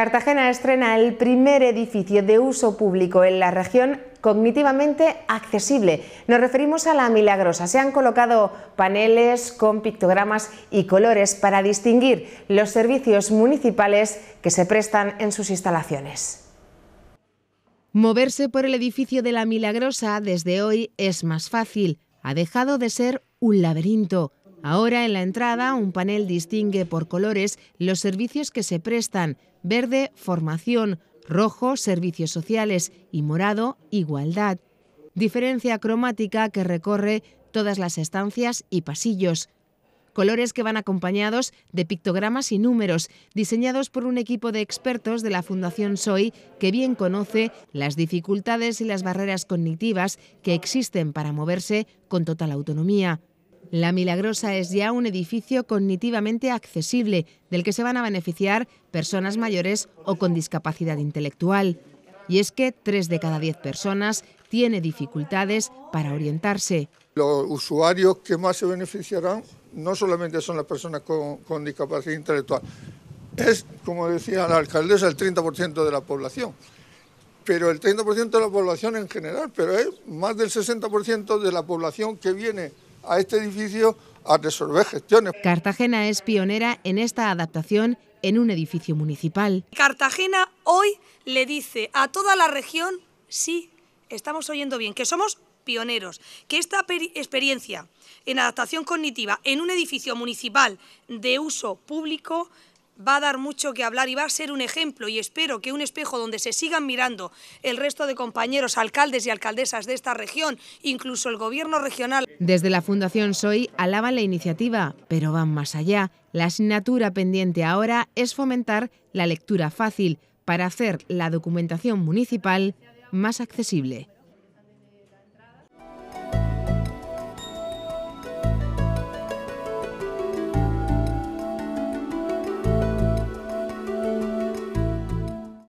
Cartagena estrena el primer edificio de uso público en la región cognitivamente accesible. Nos referimos a la milagrosa. Se han colocado paneles con pictogramas y colores para distinguir los servicios municipales que se prestan en sus instalaciones. Moverse por el edificio de la milagrosa desde hoy es más fácil. Ha dejado de ser un laberinto. Ahora en la entrada un panel distingue por colores los servicios que se prestan, verde, formación, rojo, servicios sociales y morado, igualdad. Diferencia cromática que recorre todas las estancias y pasillos. Colores que van acompañados de pictogramas y números, diseñados por un equipo de expertos de la Fundación SOI que bien conoce las dificultades y las barreras cognitivas que existen para moverse con total autonomía. La Milagrosa es ya un edificio cognitivamente accesible del que se van a beneficiar personas mayores o con discapacidad intelectual. Y es que 3 de cada 10 personas tiene dificultades para orientarse. Los usuarios que más se beneficiarán no solamente son las personas con, con discapacidad intelectual, es, como decía la alcaldesa, el 30% de la población pero el 30% de la población en general, pero es más del 60% de la población que viene a este edificio a resolver gestiones. Cartagena es pionera en esta adaptación en un edificio municipal. Cartagena hoy le dice a toda la región, sí, estamos oyendo bien, que somos pioneros, que esta experiencia en adaptación cognitiva en un edificio municipal de uso público va a dar mucho que hablar y va a ser un ejemplo y espero que un espejo donde se sigan mirando el resto de compañeros alcaldes y alcaldesas de esta región, incluso el gobierno regional. Desde la Fundación Soy alaban la iniciativa, pero van más allá. La asignatura pendiente ahora es fomentar la lectura fácil para hacer la documentación municipal más accesible.